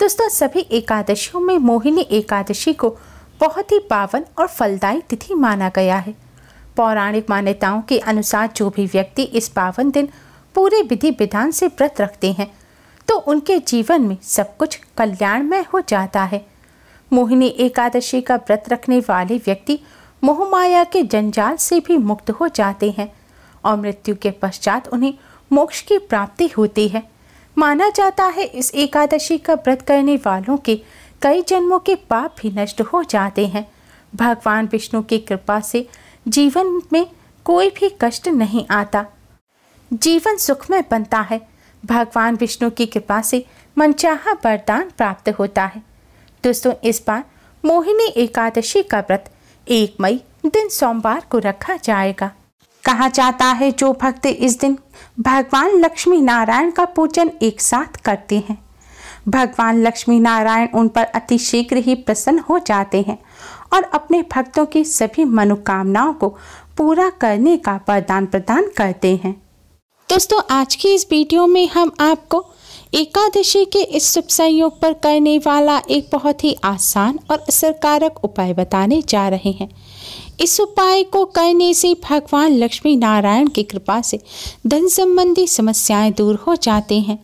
दोस्तों सभी एकादशियों में मोहिनी एकादशी को बहुत ही पावन और फलदायी तिथि माना गया है पौराणिक मान्यताओं के अनुसार जो भी व्यक्ति इस पावन दिन पूरे विधि विधान से व्रत रखते हैं तो उनके जीवन में सब कुछ कल्याणमय हो जाता है मोहिनी एकादशी का व्रत रखने वाले व्यक्ति मोहमाया के जंजाल से भी मुक्त हो जाते हैं और मृत्यु के पश्चात उन्हें मोक्ष की प्राप्ति होती है माना जाता है इस एकादशी का व्रत करने वालों के कई जन्मों के पाप भी नष्ट हो जाते हैं भगवान विष्णु की कृपा से जीवन में कोई भी कष्ट नहीं आता जीवन सुखमय बनता है भगवान विष्णु की कृपा से मनचाहा वरदान प्राप्त होता है दोस्तों इस बार मोहिनी एकादशी का व्रत एक मई दिन सोमवार को रखा जाएगा कहा जाता है जो भक्त इस दिन भगवान लक्ष्मी नारायण का पूजन एक साथ करते हैं भगवान लक्ष्मी नारायण उन पर अति शीघ्र ही प्रसन्न हो जाते हैं और अपने भक्तों की सभी मनोकामनाओं को पूरा करने का वरदान प्रदान करते हैं दोस्तों आज की इस वीडियो में हम आपको एकादशी के इस शुभ संयोग पर करने वाला एक बहुत ही आसान और असरकारक उपाय बताने जा रहे हैं इस उपाय को करने से भगवान लक्ष्मी नारायण की कृपा से धन संबंधी समस्याएं दूर हो जाते हैं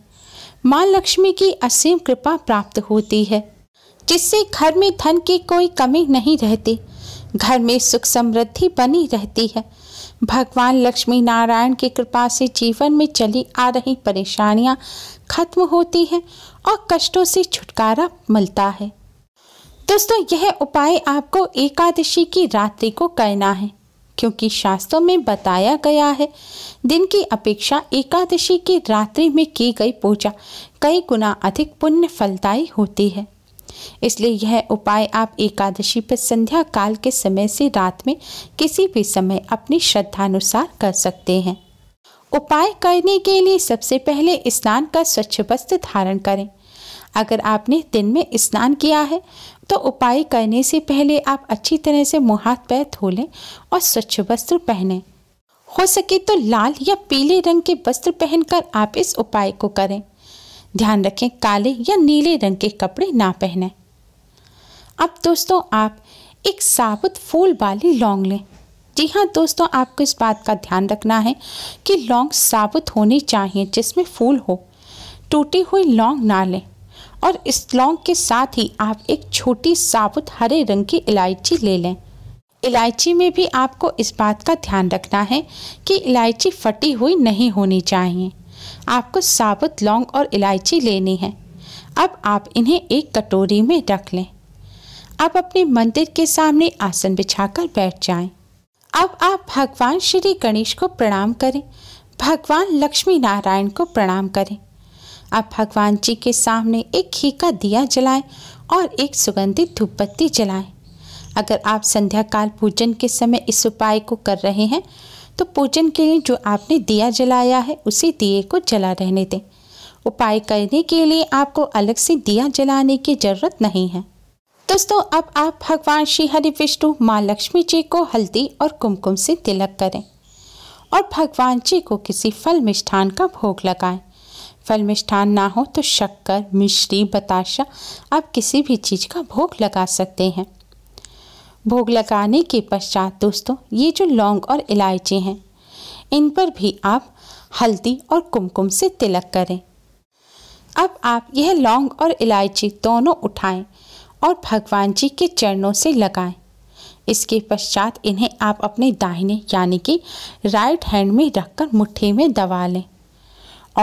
माँ लक्ष्मी की असीम कृपा प्राप्त होती है जिससे घर में धन की कोई कमी नहीं रहती घर में सुख समृद्धि बनी रहती है भगवान लक्ष्मी नारायण की कृपा से जीवन में चली आ रही परेशानियां खत्म होती हैं और कष्टों से छुटकारा मिलता है दोस्तों यह उपाय आपको एकादशी की रात्रि को करना है क्योंकि शास्त्रों में बताया गया है दिन की अपेक्षा एकादशी की रात्रि में की गई पूजा कई गुना अधिक पुण्य फलदायी होती है इसलिए यह उपाय आप एकादशी पर संध्या काल के समय से रात में किसी भी समय अपनी श्रद्धानुसार कर सकते हैं उपाय करने के लिए सबसे पहले स्नान का स्वच्छ वस्त्र धारण करें अगर आपने दिन में स्नान किया है तो उपाय करने से पहले आप अच्छी तरह से मुँह हाथ पैर धो लें और स्वच्छ वस्त्र पहनें हो सके तो लाल या पीले रंग के वस्त्र पहनकर आप इस उपाय को करें ध्यान रखें काले या नीले रंग के कपड़े ना पहनें अब दोस्तों आप एक साबुत फूल वाली लौंग लें जी हाँ दोस्तों आपको इस बात का ध्यान रखना है कि लौंग साबुत होनी चाहिए जिसमें फूल हो टूटी हुई लौंग ना लें और इस लौंग के साथ ही आप एक छोटी साबुत हरे रंग की इलायची ले लें इलायची में भी आपको इस बात का ध्यान रखना है कि इलायची फटी हुई नहीं होनी चाहिए आपको साबुत लौंग और इलायची लेनी है अब आप इन्हें एक कटोरी में रख लें आप अपने मंदिर के सामने आसन बिछाकर बैठ जाएं। अब आप भगवान श्री गणेश को प्रणाम करें भगवान लक्ष्मी नारायण को प्रणाम करें आप भगवान जी के सामने एक घी का दिया जलाएं और एक सुगंधित धूपबत्ती जलाएं। अगर आप संध्याकाल पूजन के समय इस उपाय को कर रहे हैं तो पूजन के लिए जो आपने दिया जलाया है उसी दिए को जला रहने दें उपाय करने के लिए आपको अलग से दिया जलाने की ज़रूरत नहीं है दोस्तों अब आप भगवान श्री हरि विष्णु माँ लक्ष्मी जी को हल्दी और कुमकुम से तिलक करें और भगवान जी को किसी फल मिष्ठान का भोग लगाएं फल मिष्ठान ना हो तो शक्कर मिश्री बताशा आप किसी भी चीज़ का भोग लगा सकते हैं भोग लगाने के पश्चात दोस्तों ये जो लौंग और इलायची हैं इन पर भी आप हल्दी और कुमकुम से तिलक करें अब आप यह लौंग और इलायची दोनों उठाएं और भगवान जी के चरणों से लगाएं। इसके पश्चात इन्हें आप अपने दाहिने यानी कि राइट हैंड में रखकर मुट्ठी में दबा लें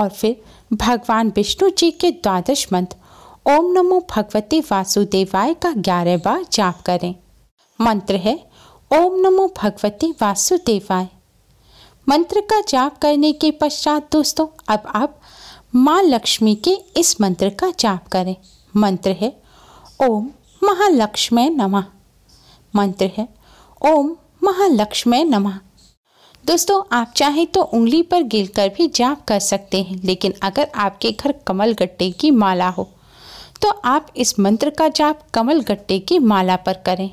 और फिर भगवान विष्णु जी के द्वादश मंत्र ओम नमो भगवते वासुदेवाय का ग्यारह बार जाप करें मंत्र है ओम नमो भगवते वासुदेवाय मंत्र का जाप करने के पश्चात दोस्तों अब आप माँ लक्ष्मी के इस मंत्र का जाप करें मंत्र है ओम महालक्ष्मी नमः मंत्र है ओम महालक्ष्मी नमः दोस्तों आप चाहें तो उंगली पर गिल कर भी जाप कर सकते हैं लेकिन अगर आपके घर कमल गट्टे की माला हो तो आप इस मंत्र का जाप कमल गट्टे की माला पर करें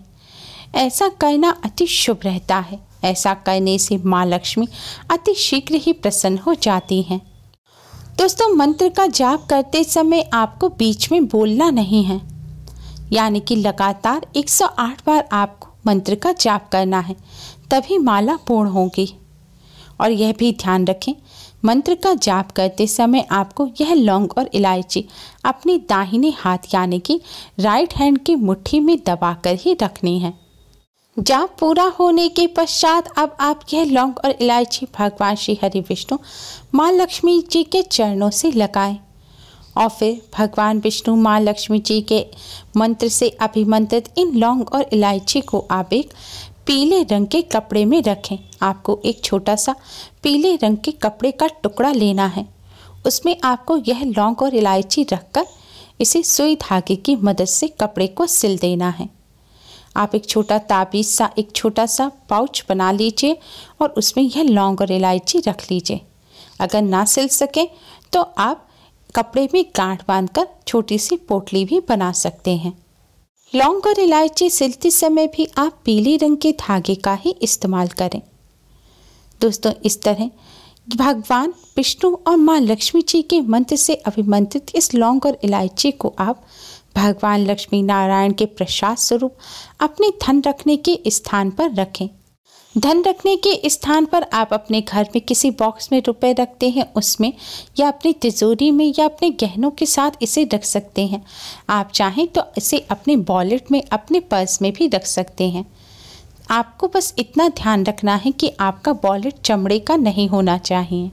ऐसा कहना अति शुभ रहता है ऐसा करने से माँ लक्ष्मी अति शीघ्र ही प्रसन्न हो जाती हैं दोस्तों मंत्र का जाप करते समय आपको बीच में बोलना नहीं है यानी कि लगातार 108 बार आपको मंत्र का जाप करना है तभी माला पूर्ण होगी और यह भी ध्यान रखें मंत्र का जाप करते समय आपको यह लौंग और इलायची अपने दाहिने हाथ यानी कि राइट हैंड की मुट्ठी में दबाकर ही रखनी है जाप पूरा होने के पश्चात अब आप यह लौंग और इलायची भगवान श्री हरि विष्णु माँ लक्ष्मी जी के चरणों से लगाएं और फिर भगवान विष्णु माँ लक्ष्मी जी के मंत्र से अभिमंत्रित इन लौंग और इलायची को आप एक पीले रंग के कपड़े में रखें आपको एक छोटा सा पीले रंग के कपड़े का टुकड़ा लेना है उसमें आपको यह लौंग और इलायची रखकर इसे सुई धागे की मदद से कपड़े को सिल देना है आप एक छोटा ताबीज सा एक छोटा सा पाउच बना लीजिए और उसमें यह लौंग और इलायची रख लीजिए अगर ना सिल सके तो आप कपड़े में गांठ बांधकर छोटी सी पोटली भी बना सकते हैं लौंग और इलायची सिलते समय भी आप पीले रंग के धागे का ही इस्तेमाल करें दोस्तों इस तरह भगवान विष्णु और माँ लक्ष्मी जी के मंत्र से अभिमंत्रित इस लौंग और इलायची को आप भगवान लक्ष्मी नारायण के प्रसाद स्वरूप अपने धन रखने के स्थान पर रखें धन रखने के स्थान पर आप अपने घर में किसी बॉक्स में रुपए रखते हैं उसमें या अपनी तिजोरी में या अपने गहनों के साथ इसे रख सकते हैं आप चाहें तो इसे अपने वॉलेट में अपने पर्स में भी रख सकते हैं आपको बस इतना ध्यान रखना है कि आपका वॉलेट चमड़े का नहीं होना चाहिए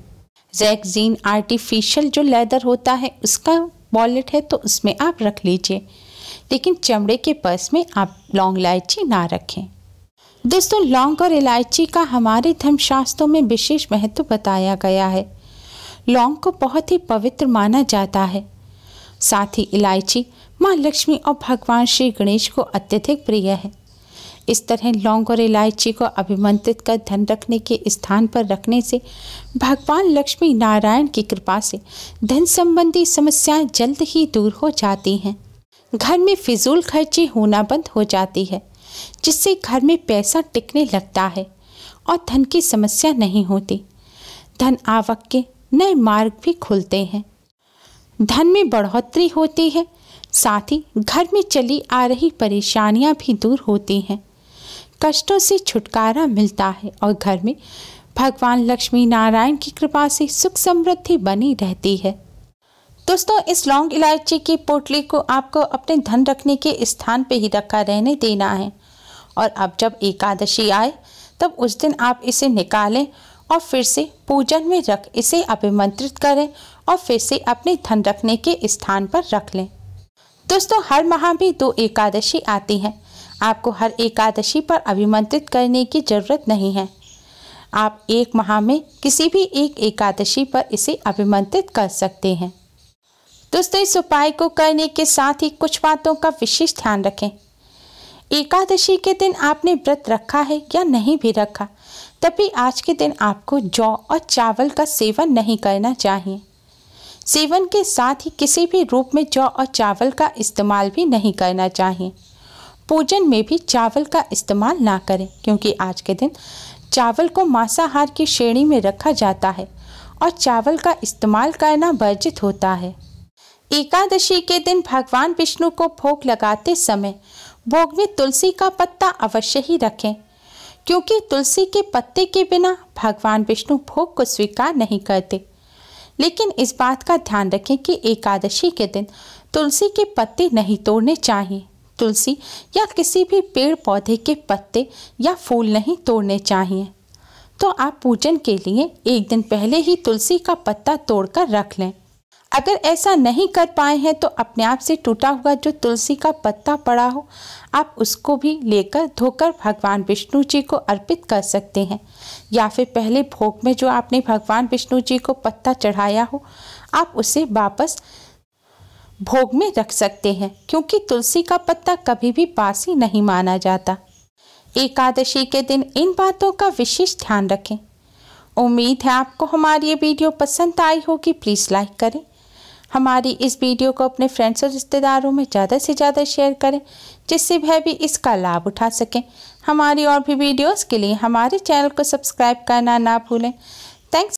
जैगजीन आर्टिफिशियल जो लेदर होता है उसका वॉलेट है तो उसमें आप रख लीजिए लेकिन चमड़े के पर्स में आप लौंग इलायची ना रखें दोस्तों लौंग और इलायची का हमारे धर्मशास्त्रों में विशेष महत्व बताया गया है लौंग को बहुत ही पवित्र माना जाता है साथ ही इलायची माँ लक्ष्मी और भगवान श्री गणेश को अत्यधिक प्रिय है इस तरह लौंग और इलायची को अभिमंत्रित कर धन रखने के स्थान पर रखने से भगवान लक्ष्मी नारायण की कृपा से धन संबंधी समस्याएं जल्द ही दूर हो जाती हैं घर में फिजूल खर्ची होना बंद हो जाती है जिससे घर में पैसा टिकने लगता है और धन की समस्या नहीं होती धन आवक के नए मार्ग भी खुलते हैं धन में बढ़ोतरी होती है साथ ही घर में चली आ रही परेशानियां भी दूर होती हैं कष्टों से छुटकारा मिलता है और घर में भगवान लक्ष्मी नारायण की कृपा से सुख समृद्धि बनी रहती है दोस्तों इस लौंग इलायची की पोटली को आपको अपने धन रखने के स्थान पर ही रखा रहने देना है और अब जब एकादशी आए तब उस दिन आप इसे निकालें और फिर से पूजन में रख इसे अभिमंत्रित करें और फिर से अपने धन रखने के स्थान पर रख लें दोस्तों हर माह भी दो एकादशी आती हैं आपको हर एकादशी पर अभिमंत्रित करने की जरूरत नहीं है आप एक माह में किसी भी एक एकादशी पर इसे अभिमंत्रित कर सकते हैं दोस्तों इस उपाय को करने के साथ ही कुछ बातों का विशेष ध्यान रखें एकादशी के दिन आपने व्रत रखा है या नहीं भी रखा तभी आज के दिन आपको जौ और चावल का सेवन नहीं करना चाहिए सेवन के साथ ही किसी भी रूप में जौ और चावल का इस्तेमाल भी नहीं करना चाहिए भोजन में भी चावल का इस्तेमाल ना करें क्योंकि आज के दिन चावल को मांसाहार की श्रेणी में रखा जाता है और चावल का इस्तेमाल करना वर्जित होता है एकादशी के दिन भगवान विष्णु को भोग लगाते समय भोग में तुलसी का पत्ता अवश्य ही रखें क्योंकि तुलसी के पत्ते के बिना भगवान विष्णु भोग को स्वीकार नहीं करते लेकिन इस बात का ध्यान रखें कि एकादशी के दिन तुलसी के पत्ते नहीं तोड़ने चाहिए तुलसी या किसी भी पेड़ पौधे के पत्ते या फूल नहीं तोड़ने चाहिए तो आप पूजन के लिए एक दिन पहले ही तुलसी का पत्ता तोड़कर रख लें अगर ऐसा नहीं कर पाए हैं तो अपने आप से टूटा हुआ जो तुलसी का पत्ता पड़ा हो आप उसको भी लेकर धोकर भगवान विष्णु जी को अर्पित कर सकते हैं या फिर पहले भोग में जो आपने भगवान विष्णु जी को पत्ता चढ़ाया हो आप उसे वापस भोग में रख सकते हैं क्योंकि तुलसी का पत्ता कभी भी बासी नहीं माना जाता एकादशी के दिन इन बातों का विशेष ध्यान रखें उम्मीद है आपको हमारी ये वीडियो पसंद आई होगी प्लीज़ लाइक करें हमारी इस वीडियो को अपने फ्रेंड्स और रिश्तेदारों में ज़्यादा से ज़्यादा शेयर करें जिससे वह भी इसका लाभ उठा सकें हमारी और भी वीडियोस के लिए हमारे चैनल को सब्सक्राइब करना ना भूलें थैंक्स